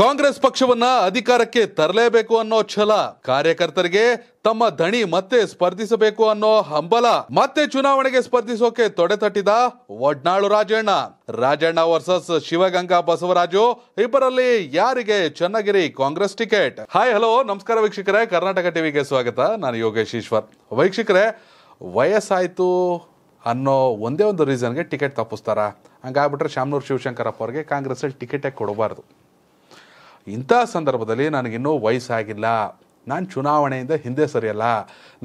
ಕಾಂಗ್ರೆಸ್ ಪಕ್ಷವನ್ನ ಅಧಿಕಾರಕ್ಕೆ ತರಲೇಬೇಕು ಅನ್ನೋ ಛಲ ಕಾರ್ಯಕರ್ತರಿಗೆ ತಮ್ಮ ದಣಿ ಮತ್ತೆ ಸ್ಪರ್ಧಿಸಬೇಕು ಅನ್ನೋ ಹಂಬಲ ಮತ್ತೆ ಚುನಾವಣೆಗೆ ಸ್ಪರ್ಧಿಸೋಕೆ ತೊಡೆತಟ್ಟಿದ ಒಡ್ನಾಳು ರಾಜಣ್ಣ ರಾಜಣ್ಣ ವರ್ಸಸ್ ಶಿವಗಂಗಾ ಬಸವರಾಜು ಇಬ್ಬರಲ್ಲಿ ಯಾರಿಗೆ Channagiri Congress ticket hi hello ನಮಸ್ಕಾರ ವೀಕ್ಷಕರೇ ಕರ್ನಾಟಕ ಟಿವಿಗೆ ಸ್ವಾಗತ ನಾನು ಯೋಗೇಶ್ ಈಶ್ವರ್ ವೀಕ್ಷಕರೇ ವಯಸ್ಸಾಯಿತು ಅನ್ನೋ ಒಂದೇ ಒಂದು ರೀಸನ್ಗೆ ಟಿಕೆಟ್ ತಪ್ಪಿಸ್ತಾರ ಹಂಗಾಗ್ಬಿಟ್ರೆ ಶಾಮನೂರು ಶಿವಶಂಕರಪ್ಪ ಅವ್ರಿಗೆ ಅಲ್ಲಿ ಟಿಕೆಟೇ ಕೊಡಬಾರ್ದು ಇಂಥ ಸಂದರ್ಭದಲ್ಲಿ ನನಗಿನ್ನೂ ವಯಸ್ಸಾಗಿಲ್ಲ ನಾನು ಚುನಾವಣೆಯಿಂದ ಹಿಂದೆ ಸರಿಯಲ್ಲ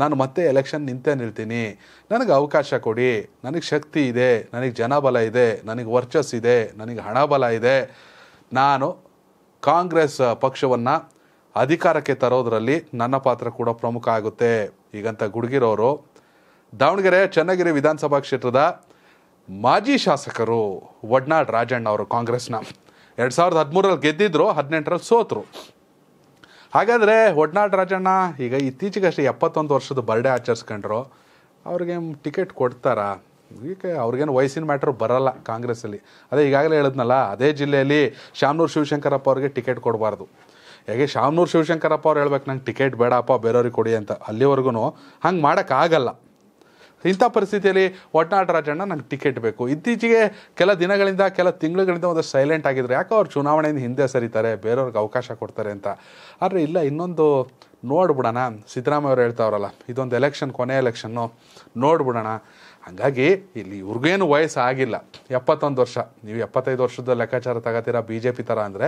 ನಾನು ಮತ್ತೆ ಎಲೆಕ್ಷನ್ ನಿಂತೇ ನಿಲ್ತೀನಿ ನನಗೆ ಅವಕಾಶ ಕೊಡಿ ನನಗೆ ಶಕ್ತಿ ಇದೆ ನನಗೆ ಜನಬಲ ಇದೆ ನನಗೆ ವರ್ಚಸ್ಸಿದೆ ನನಗೆ ಹಣಬಲ ಇದೆ ನಾನು ಕಾಂಗ್ರೆಸ್ ಪಕ್ಷವನ್ನು ಅಧಿಕಾರಕ್ಕೆ ತರೋದರಲ್ಲಿ ನನ್ನ ಪಾತ್ರ ಕೂಡ ಪ್ರಮುಖ ಆಗುತ್ತೆ ಈಗಂತ ಗುಡುಗಿರೋರು ದಾವಣಗೆರೆ ಚನ್ನಗಿರಿ ವಿಧಾನಸಭಾ ಕ್ಷೇತ್ರದ ಮಾಜಿ ಶಾಸಕರು ಒಡ್ನಾಡ್ ರಾಜಣ್ಣ ಅವರು ಕಾಂಗ್ರೆಸ್ನ ಎರಡು ಸಾವಿರದ ಹದಿಮೂರರಲ್ಲಿ ಗೆದ್ದಿದ್ರು ಹದಿನೆಂಟರಲ್ಲಿ ಸೋತರು ಹಾಗಾದರೆ ಒಡ್ನಾಡ್ ರಾಜಣ್ಣ ಈಗ ಇತ್ತೀಚೆಗಷ್ಟೇ ಎಪ್ಪತ್ತೊಂದು ವರ್ಷದ ಬರ್ಡೇ ಆಚರಿಸ್ಕೊಂಡ್ರು ಅವ್ರಿಗೆ ಟಿಕೆಟ್ ಕೊಡ್ತಾರಾ ಈಗ ಅವ್ರಿಗೇನು ವಯಸ್ಸಿನ ಮ್ಯಾಟ್ರ್ ಬರಲ್ಲ ಕಾಂಗ್ರೆಸ್ಸಲ್ಲಿ ಅದೇ ಈಗಾಗಲೇ ಹೇಳಿದ್ನಲ್ಲ ಅದೇ ಜಿಲ್ಲೆಯಲ್ಲಿ ಶಾಮನೂರು ಶಿವಶಂಕರಪ್ಪ ಅವ್ರಿಗೆ ಟಿಕೆಟ್ ಕೊಡಬಾರ್ದು ಹೇಗೆ ಶಾಮನೂರು ಶಿವಶಂಕರಪ್ಪ ಅವ್ರು ಹೇಳ್ಬೇಕು ನಂಗೆ ಟಿಕೆಟ್ ಬೇಡಪ್ಪ ಬೇರೆಯವ್ರಿಗೆ ಕೊಡಿ ಅಂತ ಅಲ್ಲಿವರೆಗೂ ಹಂಗೆ ಮಾಡೋಕ್ಕಾಗಲ್ಲ ಇಂಥ ಪರಿಸ್ಥಿತಿಯಲ್ಲಿ ಒಟ್ನಾಟ ರಾಜಣ್ಣ ನಂಗೆ ಟಿಕೆಟ್ ಬೇಕು ಇತ್ತೀಚೆಗೆ ಕೆಲ ದಿನಗಳಿಂದ ಕೆಲ ತಿಂಗಳುಗಳಿಂದ ಒಂದು ಸೈಲೆಂಟ್ ಆಗಿದ್ರು ಯಾಕೋ ಅವ್ರು ಚುನಾವಣೆಯಿಂದ ಹಿಂದೆ ಸರಿತಾರೆ ಬೇರೆಯವ್ರಿಗೆ ಅವಕಾಶ ಕೊಡ್ತಾರೆ ಅಂತ ಆದರೆ ಇಲ್ಲ ಇನ್ನೊಂದು ನೋಡ್ಬಿಡೋಣ ಸಿದ್ದರಾಮಯ್ಯ ಅವ್ರು ಹೇಳ್ತಾವ್ರಲ್ಲ ಇದೊಂದು ಎಲೆಕ್ಷನ್ ಕೊನೆ ಎಲೆಕ್ಷನ್ನು ನೋಡ್ಬಿಡೋಣ ಹಾಗಾಗಿ ಇಲ್ಲಿ ಇವ್ರಿಗೇನು ವಯಸ್ಸು ಆಗಿಲ್ಲ ಎಪ್ಪತ್ತೊಂದು ವರ್ಷ ನೀವು ಎಪ್ಪತ್ತೈದು ವರ್ಷದ ಲೆಕ್ಕಾಚಾರ ತಗೋತೀರಾ ಬಿ ಜೆ ಪಿ ಥರ ಅಂದರೆ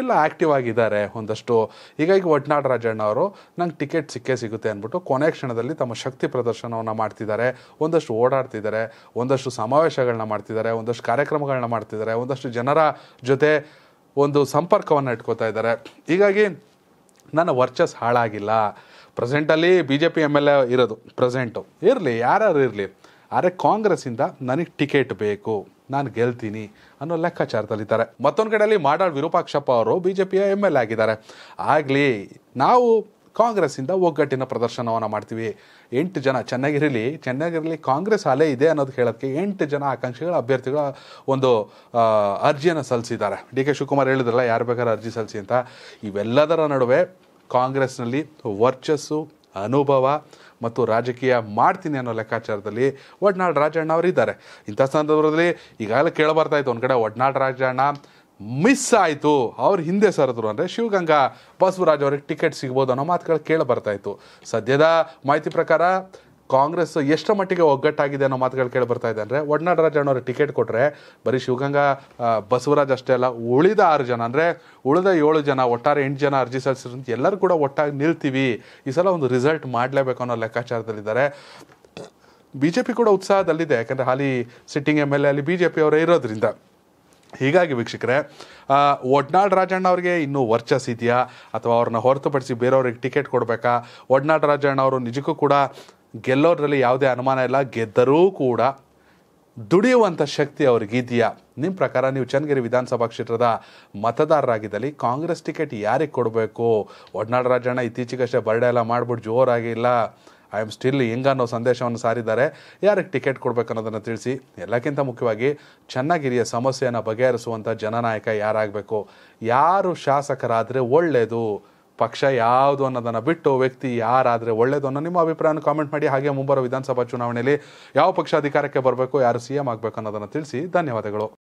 ಇಲ್ಲ ಆ್ಯಕ್ಟಿವ್ ಆಗಿದ್ದಾರೆ ಒಂದಷ್ಟು ಹೀಗಾಗಿ ಈಗ ಒಡ್ನಾಡ್ ರಾಜಣ್ಣ ಅವರು ನಂಗೆ ಟಿಕೆಟ್ ಸಿಕ್ಕೇ ಸಿಗುತ್ತೆ ಅಂದ್ಬಿಟ್ಟು ಕೊನೆ ಕ್ಷಣದಲ್ಲಿ ತಮ್ಮ ಶಕ್ತಿ ಪ್ರದರ್ಶನವನ್ನು ಮಾಡ್ತಿದ್ದಾರೆ ಒಂದಷ್ಟು ಓಡಾಡ್ತಿದ್ದಾರೆ ಒಂದಷ್ಟು ಸಮಾವೇಶಗಳನ್ನ ಮಾಡ್ತಿದ್ದಾರೆ ಒಂದಷ್ಟು ಕಾರ್ಯಕ್ರಮಗಳನ್ನ ಮಾಡ್ತಿದ್ದಾರೆ ಒಂದಷ್ಟು ಜನರ ಜೊತೆ ಒಂದು ಸಂಪರ್ಕವನ್ನು ಇಟ್ಕೋತಾ ಇದ್ದಾರೆ ಹೀಗಾಗಿ ನನ್ನ ವರ್ಚಸ್ ಹಾಳಾಗಿಲ್ಲ ಪ್ರೆಸೆಂಟಲ್ಲಿ B J P M L A ಇರೋದು ಪ್ರೆಸೆಂಟು ಇರಲಿ ಯಾರು ಇರಲಿ ಆದರೆ ಕಾಂಗ್ರೆಸ್ಸಿಂದ ನನಗೆ ಟಿಕೆಟ್ ಬೇಕು ನಾನು ಗೆಲ್ತೀನಿ ಅನ್ನೋ ಲೆಕ್ಕಾಚಾರದಲ್ಲಿದ್ದಾರೆ ಮತ್ತೊಂದು ಕಡೆಯಲ್ಲಿ ಮಾಡಾಳ್ ವಿರೂಪಾಕ್ಷಪ್ಪ ಅವರು ಬಿ ಜೆ ಪಿಯ ಎಮ್ ಎಲ್ ಆಗಿದ್ದಾರೆ ಆಗಲಿ ನಾವು ಕಾಂಗ್ರೆಸ್ಸಿಂದ ಒಗ್ಗಟ್ಟಿನ ಪ್ರದರ್ಶನವನ್ನು ಮಾಡ್ತೀವಿ ಎಂಟು ಜನ ಚೆನ್ನಾಗಿರಲಿ ಚೆನ್ನಾಗಿರಲಿ ಕಾಂಗ್ರೆಸ್ ಅಲೆ ಇದೆ ಅನ್ನೋದು ಹೇಳೋಕ್ಕೆ ಎಂಟು ಜನ ಆಕಾಂಕ್ಷಿಗಳ ಅಭ್ಯರ್ಥಿಗಳ ಒಂದು ಅರ್ಜಿಯನ್ನು ಸಲ್ಲಿಸಿದ್ದಾರೆ ಡಿ ಕೆ ಶಿವಕುಮಾರ್ ಹೇಳಿದ್ರಲ್ಲ ಯಾರು ಬೇಕಾದ್ರೂ ಅರ್ಜಿ ಸಲ್ಲಿಸಿ ಅಂತ ಇವೆಲ್ಲದರ ನಡುವೆ ಕಾಂಗ್ರೆಸ್ನಲ್ಲಿ ವರ್ಚಸ್ಸು ಅನುಭವ ಮತ್ತು ರಾಜಕೀಯ ಮಾಡ್ತೀನಿ ಅನ್ನೋ ಲೆಕ್ಕಾಚಾರದಲ್ಲಿ ಒಡ್ನಾಳ್ ರಾಜಣ್ಣ ಇದ್ದಾರೆ ಇಂಥ ಸಂದರ್ಭದಲ್ಲಿ ಈಗಾಗಲೇ ಕೇಳಬರ್ತಾಯಿತ್ತು ಒಂದು ಕಡೆ ಒಡ್ನಾಳ್ ರಾಜಣ್ಣ ಮಿಸ್ ಆಯಿತು ಅವ್ರು ಹಿಂದೆ ಸರಿದ್ರು ಅಂದರೆ ಶಿವಗಂಗಾ ಬಸವರಾಜ್ ಅವ್ರಿಗೆ ಟಿಕೆಟ್ ಸಿಗ್ಬೋದು ಅನ್ನೋ ಮಾತುಗಳು ಕೇಳಿ ಬರ್ತಾಯಿತ್ತು ಸದ್ಯದ ಮಾಹಿತಿ ಪ್ರಕಾರ ಕಾಂಗ್ರೆಸ್ ಎಷ್ಟು ಮಟ್ಟಿಗೆ ಒಗ್ಗಟ್ಟಾಗಿದೆ ಅನ್ನೋ ಮಾತುಗಳು ಕೇಳಿ ಬರ್ತಾ ಇದೆ ಅಂದರೆ ಒಡ್ನಾಡರಾಜಣ್ಣವ್ರ ಟಿಕೆಟ್ ಕೊಟ್ಟರೆ ಬರೀ ಶಿವಗಂಗಾ ಬಸವರಾಜ್ ಅಷ್ಟೇ ಅಲ್ಲ ಉಳಿದ ಆರು ಜನ ಅಂದರೆ ಉಳಿದ ಏಳು ಜನ ಒಟ್ಟಾರೆ ಎಂಟು ಜನ ಅರ್ಜಿ ಸಲ್ಲಿಸಿದಂತ ಎಲ್ಲರೂ ಕೂಡ ಒಟ್ಟಾಗಿ ನಿಲ್ತೀವಿ ಈ ಸಲ ಒಂದು ರಿಸಲ್ಟ್ ಮಾಡಲೇಬೇಕು ಅನ್ನೋ ಲೆಕ್ಕಾಚಾರದಲ್ಲಿದ್ದಾರೆ ಬಿ ಜೆ ಪಿ ಕೂಡ ಉತ್ಸಾಹದಲ್ಲಿದೆ ಯಾಕಂದರೆ ಹಾಲಿ ಸಿಟ್ಟಿಂಗ್ ಎಮ್ ಎಲ್ ಎ ಅಲ್ಲಿ ಬಿ ಜೆ ಪಿ ಅವರೇ ಇರೋದ್ರಿಂದ ಹೀಗಾಗಿ ವೀಕ್ಷಕರೇ ಒಡ್ನಾಡ್ ರಾಜಣ್ಣ ಅವರಿಗೆ ಇನ್ನೂ ವರ್ಚಸ್ ಇದೆಯಾ ಅಥವಾ ಅವ್ರನ್ನ ಹೊರತುಪಡಿಸಿ ಬೇರೆಯವ್ರಿಗೆ ಟಿಕೆಟ್ ಕೊಡಬೇಕಾ ಒಡ್ನಾಡ್ ರಾಜಣ್ಣ ಅವರು ನಿಜಕ್ಕೂ ಕೂಡ ಗೆಲ್ಲೋದ್ರಲ್ಲಿ ಯಾವುದೇ ಅನುಮಾನ ಇಲ್ಲ ಗೆದ್ದರೂ ಕೂಡ ದುಡಿಯುವಂಥ ಶಕ್ತಿ ಅವ್ರಿಗಿದೆಯಾ ನಿಮ್ಮ ಪ್ರಕಾರ ನೀವು ಚನ್ನಗಿರಿ ವಿಧಾನಸಭಾ ಕ್ಷೇತ್ರದ ಮತದಾರರಾಗಿದ್ದಲ್ಲಿ ಕಾಂಗ್ರೆಸ್ ಟಿಕೆಟ್ ಯಾರಿಗೆ ಕೊಡಬೇಕು ಒಡನಾಡ ರಾಜಣ್ಣ ಇತ್ತೀಚೆಗಷ್ಟೇ ಬರ್ಡೆ ಎಲ್ಲ ಮಾಡ್ಬಿಟ್ಟು ಜೋರಾಗಿಲ್ಲ ಐ ಆಮ್ ಸ್ಟಿಲ್ ಹಿಂಗ ಅನ್ನೋ ಸಂದೇಶವನ್ನು ಸಾರಿದ್ದಾರೆ ಯಾರಿಗೆ ಟಿಕೆಟ್ ಕೊಡಬೇಕು ಅನ್ನೋದನ್ನು ತಿಳಿಸಿ ಎಲ್ಲಕ್ಕಿಂತ ಮುಖ್ಯವಾಗಿ ಚನ್ನಗಿರಿಯ ಸಮಸ್ಯೆಯನ್ನು ಬಗೆಹರಿಸುವಂಥ ಜನನಾಯಕ ಯಾರಾಗಬೇಕು ಯಾರು ಶಾಸಕರಾದರೆ ಒಳ್ಳೆಯದು ಪಕ್ಷ ಯಾವುದು ಅನ್ನೋದನ್ನು ಬಿಟ್ಟು ವ್ಯಕ್ತಿ ಯಾರಾದರೆ ಒಳ್ಳೆಯದು ಅನ್ನೋ ನಿಮ್ಮ ಅಭಿಪ್ರಾಯನ ಕಾಮೆಂಟ್ ಮಾಡಿ ಹಾಗೆ ಮುಂಬರುವ ವಿಧಾನಸಭಾ ಚುನಾವಣೆಯಲ್ಲಿ ಯಾವ ಪಕ್ಷ ಅಧಿಕಾರಕ್ಕೆ ಬರಬೇಕು ಯಾರು ಸಿ ಎಂ ಆಗಬೇಕು ಅನ್ನೋದನ್ನು ತಿಳಿಸಿ ಧನ್ಯವಾದಗಳು